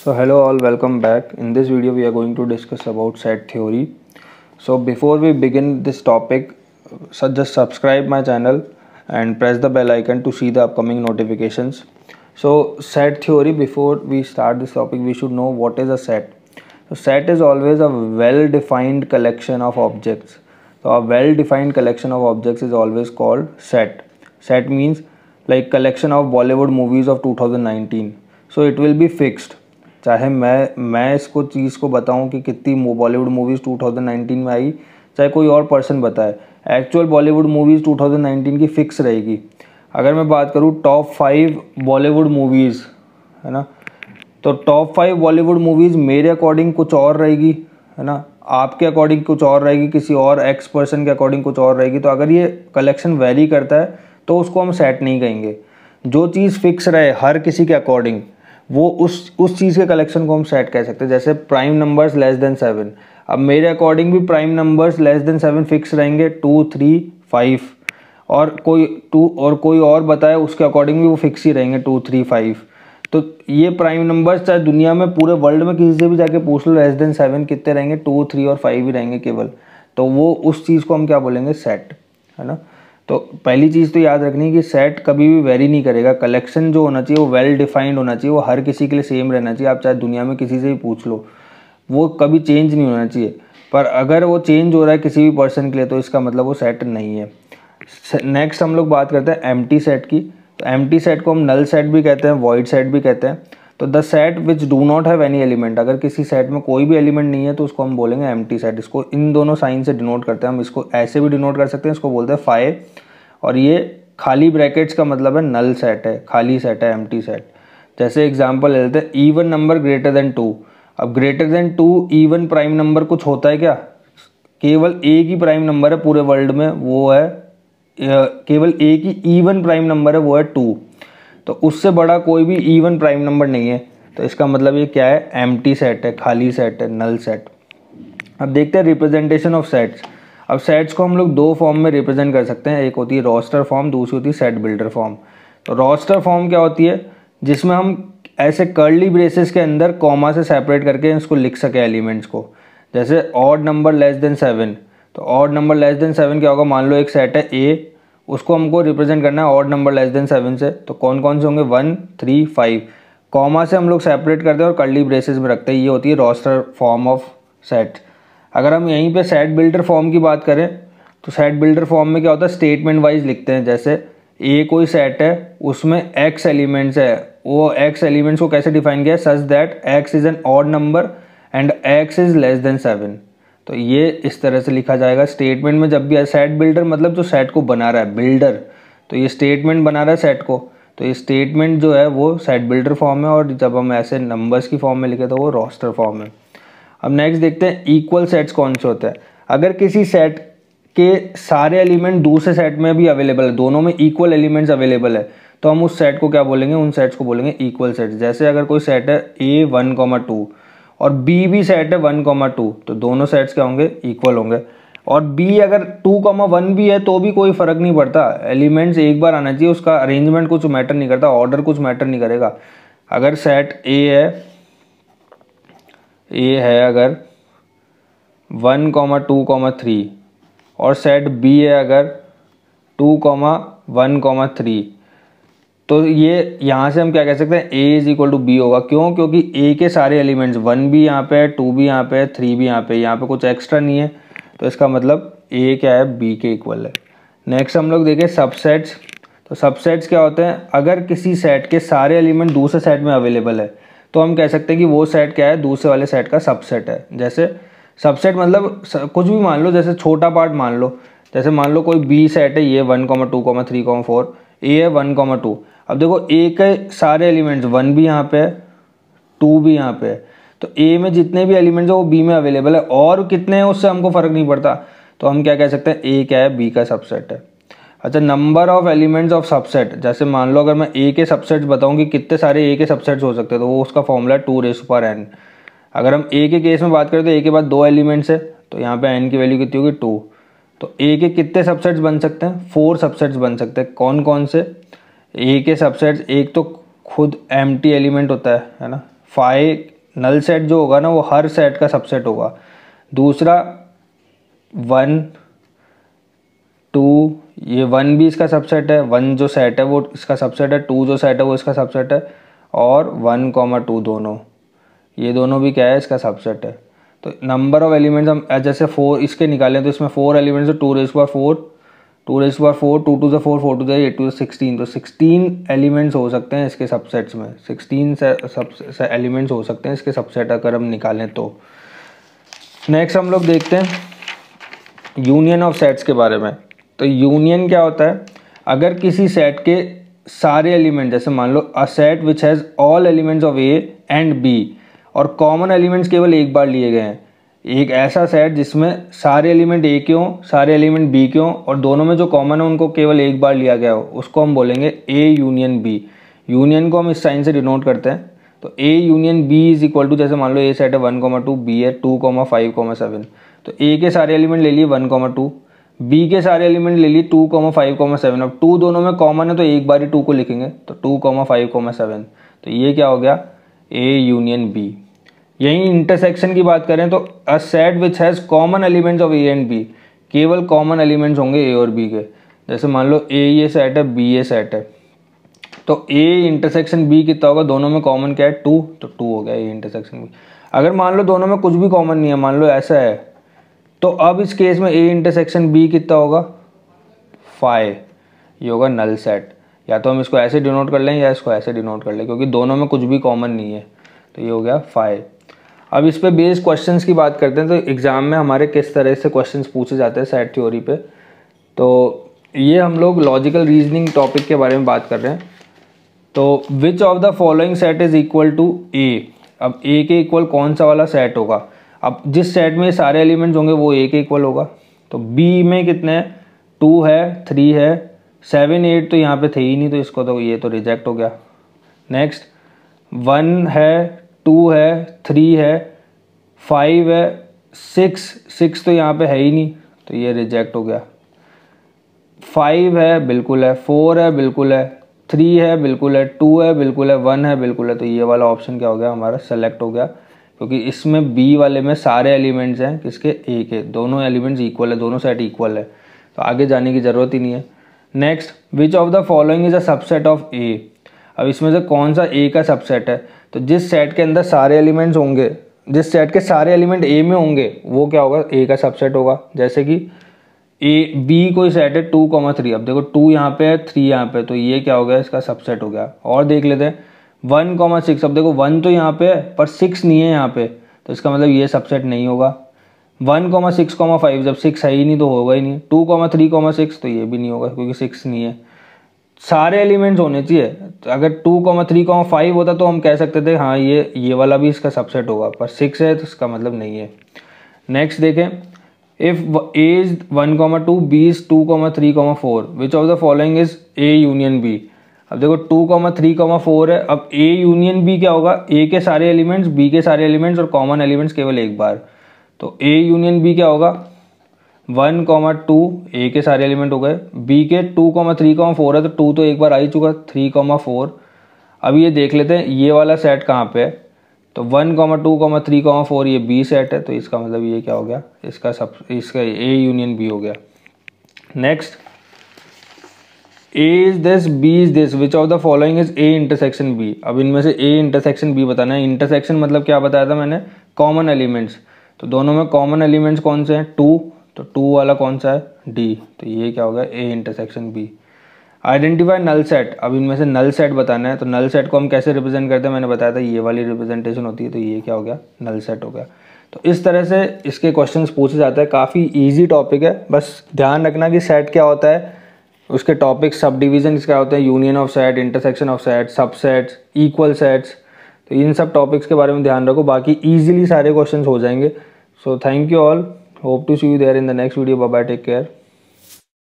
so hello all welcome back in this video we are going to discuss about set theory so before we begin this topic uh, so just subscribe my channel and press the bell icon to see the upcoming notifications so set theory before we start this topic we should know what is a set so set is always a well defined collection of objects so a well defined collection of objects is always called set set means like collection of bollywood movies of 2019 so it will be fixed चाहे मैं मैं इसको चीज़ को बताऊं कि कितनी Bollywood movies 2019 में आई चाहे कोई और पर्सन बताए एक्चुअल बॉलीवुड मूवीज़ 2019 की फ़िक्स रहेगी अगर मैं बात करूँ टॉप फाइव बॉलीवुड मूवीज़ है ना तो टॉप फाइव बॉलीवुड मूवीज़ मेरे अकॉर्डिंग कुछ और रहेगी है ना आपके अकॉर्डिंग कुछ और रहेगी किसी और एक्स पर्सन के अकॉर्डिंग कुछ और रहेगी तो अगर ये कलेक्शन वेरी करता है तो उसको हम सेट नहीं कहेंगे जो चीज़ फिक्स रहे हर किसी के अकॉर्डिंग वो उस उस चीज़ के कलेक्शन को हम सेट कह सकते हैं जैसे prime numbers less than seven अब मेरे अकॉर्डिंग भी prime numbers less than seven fix रहेंगे टू थ्री फाइव और कोई टू और कोई और बताए उसके अकॉर्डिंग भी वो फिक्स ही रहेंगे टू थ्री फाइव तो ये प्राइम नंबर्स चाहे दुनिया में पूरे वर्ल्ड में किसी से भी जाके पूछ लो लेस देन सेवन कितने रहेंगे टू थ्री और फाइव ही रहेंगे केवल तो वो उस चीज़ को हम क्या बोलेंगे सेट है ना तो पहली चीज़ तो याद रखनी कि सेट कभी भी वेरी नहीं करेगा कलेक्शन जो होना चाहिए वो वेल डिफाइंड होना चाहिए वो हर किसी के लिए सेम रहना चाहिए आप चाहे दुनिया में किसी से भी पूछ लो वो कभी चेंज नहीं होना चाहिए पर अगर वो चेंज हो रहा है किसी भी पर्सन के लिए तो इसका मतलब वो सेट नहीं है नेक्स्ट हम लोग बात करते हैं एम सेट की तो एम सेट को हम नल सेट भी कहते हैं वॉइड सेट भी कहते हैं तो the set which do not have any element अगर किसी सेट में कोई भी एलिमेंट नहीं है तो उसको हम बोलेंगे एम टी सेट इसको इन दोनों साइन से डिनोट करते हैं हम इसको ऐसे भी डिनोट कर सकते हैं इसको बोलते हैं फाइव और ये खाली ब्रैकेट्स का मतलब है नल सेट है खाली सेट है एम टी सेट जैसे एग्जाम्पल लेते हैं even number greater than two अब greater than two even prime number कुछ होता है क्या केवल एक ही प्राइम नंबर है पूरे वर्ल्ड में वो है केवल एक ही ईवन प्राइम नंबर है वो है टू तो उससे बड़ा कोई भी ईवन प्राइम नंबर नहीं है तो इसका मतलब ये क्या है एम सेट है खाली सेट है नल सेट अब देखते हैं रिप्रेजेंटेशन ऑफ सेट्स अब सेट्स को हम लोग दो फॉर्म में रिप्रेजेंट कर सकते हैं एक होती है रोस्टर फॉर्म दूसरी होती है सेट बिल्डर फॉर्म तो रोस्टर फॉर्म क्या होती है जिसमें हम ऐसे कर्ली ब्रेसेस के अंदर कॉमा से सेपरेट करके इसको लिख सके एलिमेंट्स को जैसे odd number less than seven तो odd number less than seven क्या होगा मान लो एक सेट है ए उसको हमको रिप्रेजेंट करना है odd number less than seven से तो कौन कौन से होंगे वन थ्री फाइव कॉमा से हम लोग सेपरेट करते हैं और कर्ली ब्रेसेस में रखते हैं ये होती है रोस्टर फॉर्म ऑफ सेट अगर हम यहीं पे सेट बिल्डर फॉर्म की बात करें तो सेट बिल्डर फॉर्म में क्या होता है स्टेटमेंट वाइज लिखते हैं जैसे ए कोई सेट है उसमें एक्स एलिमेंट्स है वो एक्स एलिमेंट्स को कैसे डिफाइन किया such that X is an odd number and X is less than seven तो ये इस तरह से लिखा जाएगा स्टेटमेंट में जब भी सेट बिल्डर मतलब जो सेट को बना रहा है बिल्डर तो ये स्टेटमेंट बना रहा है सेट को तो ये स्टेटमेंट जो है वो सेट बिल्डर फॉर्म है और जब हम ऐसे नंबर्स की फॉर्म में लिखे तो वो रोस्टर फॉर्म है अब नेक्स्ट देखते हैं इक्वल सेट्स कौन से होते हैं अगर किसी सेट के सारे एलिमेंट दूसरे सेट में भी अवेलेबल है दोनों में इक्वल एलिमेंट्स अवेलेबल है तो हम उस सेट को क्या बोलेंगे उन सेट्स को बोलेंगे इक्वल सेट्स जैसे अगर कोई सेट है ए वन कॉमा टू और बी भी सेट है वन कॉमा टू तो दोनों सेट्स क्या होंगे इक्वल होंगे और बी अगर टू कॉमा वन भी है तो भी कोई फर्क नहीं पड़ता एलिमेंट्स एक बार आना चाहिए उसका अरेंजमेंट कुछ मैटर नहीं करता ऑर्डर कुछ मैटर नहीं करेगा अगर सेट ए है ए है अगर one comma two comma three और सेट बी है अगर two comma one comma three तो ये यहाँ से हम क्या कह सकते हैं A is equal to B होगा क्यों क्योंकि ए के सारे एलिमेंट्स वन भी यहाँ पे है टू भी यहाँ पे है थ्री भी यहाँ पे यहाँ पे कुछ एक्स्ट्रा नहीं है तो इसका मतलब ए क्या है बी के इक्वल है नेक्स्ट हम लोग देखें सबसेट्स तो सबसेट्स क्या होते हैं अगर किसी सेट के सारे एलिमेंट दूसरे सेट में अवेलेबल है तो हम कह सकते हैं कि वो सेट क्या है दूसरे वाले सेट का सबसेट है जैसे सबसेट मतलब कुछ भी मान लो जैसे छोटा पार्ट मान लो जैसे मान लो कोई बी सेट है ये one comma two comma three comma four A है वन कॉमा टू अब देखो ए के सारे एलिमेंट्स वन भी यहाँ पे है टू भी यहाँ पे है तो ए में जितने भी एलिमेंट्स हैं वो बी में अवेलेबल है और कितने हैं उससे हमको फ़र्क नहीं पड़ता तो हम क्या कह सकते हैं ए क्या है बी का सबसेट है अच्छा number of elements of subset जैसे मान लो अगर मैं ए के सबसेट्स बताऊँ कि कितने सारे ए के सबसेट्स हो सकते हैं तो वो उसका फॉर्मूला है टू रे सुपर एन अगर हम ए के केस में बात करें तो ए के बाद दो एलिमेंट्स है तो यहाँ पे एन की वैल्यू कितनी होगी टू तो ए के कितने सबसेट्स बन सकते हैं फोर सबसेट्स बन सकते हैं कौन कौन से ए के सबसेट्स एक तो खुद एम एलिमेंट होता है है ना फाइव नल सेट जो होगा ना वो हर सेट का सबसेट होगा दूसरा वन टू ये वन भी इसका सबसेट है वन जो सेट है वो इसका सबसेट है टू जो सेट है वो इसका सबसेट है और वन कॉमा टू दोनों ये दोनों भी क्या है इसका सबसेट है तो नंबर ऑफ एलिमेंट्स हम जैसे फोर इसके निकालें तो इसमें फोर एलिमेंट्स टू रेज पर four two raise two are four two twos four four twos eight two sixteen तो सिक्सटीन एलिमेंट्स हो सकते हैं इसके सबसेट्स में सिक्सटीन सब एलिमेंट्स हो सकते हैं इसके सबसेट अगर हम निकालें तो नेक्स्ट हम लोग देखते हैं यूनियन ऑफ सेट्स के बारे में तो यूनियन क्या होता है अगर किसी सेट के सारे एलिमेंट जैसे मान लो a set which has all elements of A and B और कॉमन एलिमेंट्स केवल एक बार लिए गए हैं एक ऐसा सेट जिसमें सारे एलिमेंट ए के हों सारे एलिमेंट बी के हों और दोनों में जो कॉमन है उनको केवल एक बार लिया गया हो उसको हम बोलेंगे ए यूनियन बी यूनियन को हम इस साइन से डिनोट करते हैं तो A union B is equal to जैसे मान लो ए सेट है वन कॉमा टू बी है two comma five comma seven तो ए के सारे एलिमेंट ले लिए वन कॉमा टू बी के सारे एलिमेंट ले लिए two comma five comma seven अब टू दोनों में कॉमन है तो एक बार ही टू को लिखेंगे तो two comma five comma seven तो ये क्या हो गया ए यूनियन बी यहीं इंटरसेक्शन की बात करें तो a set which has common elements of A and B केवल कॉमन एलिमेंट्स होंगे ए और बी के जैसे मान लो ए ये सेट है बी ये सेट है तो ए इंटरसेक्शन बी कितना होगा दोनों में कॉमन क्या है टू तो टू हो गया ए इंटरसेक्शन बी अगर मान लो दोनों में कुछ भी कॉमन नहीं है मान लो ऐसा है तो अब इस केस में ए इंटरसेक्शन बी कितना होगा फाइव ये होगा नल सेट या तो हम इसको ऐसे डिनोट कर लें या इसको ऐसे डिनोट कर लें क्योंकि दोनों में कुछ भी कॉमन नहीं है तो ये हो गया फाइव अब इस पर बेस्ड क्वेश्चंस की बात करते हैं तो एग्ज़ाम में हमारे किस तरह से क्वेश्चंस पूछे जाते हैं सेट थ्योरी पे तो ये हम लोग लॉजिकल रीजनिंग टॉपिक के बारे में बात कर रहे हैं तो which of the following set is equal to A अब ए के इक्वल कौन सा वाला सेट होगा अब जिस सेट में सारे एलिमेंट्स होंगे वो ए के इक्वल होगा तो बी में कितने हैं टू है थ्री है सेवन एट तो यहाँ पे थे ही नहीं तो इसको तो ये तो रिजेक्ट हो गया नेक्स्ट वन है टू है थ्री है फाइव है सिक्स सिक्स तो यहाँ पे है ही नहीं तो ये रिजेक्ट हो गया फाइव है बिल्कुल है फोर है बिल्कुल है थ्री है बिल्कुल है टू है बिल्कुल है वन है बिल्कुल है तो ये वाला ऑप्शन क्या हो गया हमारा सेलेक्ट हो गया क्योंकि इसमें बी वाले में सारे एलिमेंट्स हैं किसके ए के दोनों एलिमेंट्स इक्वल है दोनों सेट इक्वल है तो आगे जाने की ज़रूरत ही नहीं है next which of the following is a subset of A अब इसमें से कौन सा ए का सबसेट है तो जिस सेट के अंदर सारे एलिमेंट्स होंगे जिस सेट के सारे एलिमेंट ए में होंगे वो क्या होगा ए का सबसेट होगा जैसे कि ए बी कोई सेट है टू कॉमा थ्री अब देखो टू यहाँ पे है थ्री यहाँ पे तो ये क्या हो गया इसका सबसेट हो गया और देख लेते हैं वन कॉमा सिक्स अब देखो वन तो यहाँ पे है पर सिक्स नहीं है यहाँ पे तो इसका मतलब ये सबसेट नहीं होगा one comma six comma five जब सिक्स है ही नहीं तो होगा ही नहीं two comma three comma six तो ये भी नहीं होगा क्योंकि सिक्स नहीं है सारे एलिमेंट्स होने चाहिए तो अगर two comma three comma five होता तो हम कह सकते थे हाँ ये ये वाला भी इसका सबसेट होगा पर सिक्स है तो इसका मतलब नहीं है नेक्स्ट देखें if A is one comma two B is two comma three comma four which of the following is A union B अब देखो two comma three comma four है अब ए यूनियन बी क्या होगा ए के सारे एलिमेंट्स बी के सारे एलिमेंट्स और कॉमन एलिमेंट्स केवल एक बार तो ए यूनियन बी क्या होगा वन कॉमा टू ए के सारे एलिमेंट हो गए बी के two comma three comma four है तो टू तो एक बार आ ही चुका थ्री कॉमा फोर अब ये देख लेते हैं ये वाला सेट कहाँ पे है तो one comma two comma three comma four ये बी सेट है तो इसका मतलब ये क्या हो गया इसका सब इसका ए यूनियन बी हो गया next A is this B is this which of the following is A intersection B अब इनमें से ए इंटरसेक्शन बी बताना है इंटरसेक्शन मतलब क्या बताया था मैंने कॉमन एलिमेंट्स तो दोनों में कॉमन एलिमेंट्स कौन से हैं टू तो टू वाला कौन सा है डी तो ये क्या हो गया A intersection B identify null set अब इनमें से नल सेट बताना है तो नल सेट को हम कैसे रिप्रेजेंट करते हैं मैंने बताया था ये वाली रिप्रेजेंटेशन होती है तो ये क्या हो गया नल सेट हो गया तो इस तरह से इसके क्वेश्चन पूछे जाते हैं काफ़ी ईजी टॉपिक है बस ध्यान रखना कि सेट क्या होता है उसके टॉपिक सब डिविजन क्या होते हैं union of set intersection of set subsets equal sets तो इन सब टॉपिक्स के बारे में ध्यान रखो बाकी ईजिली सारे क्वेश्चन हो जाएंगे so thank you all hope to see you there in the next video bye bye take care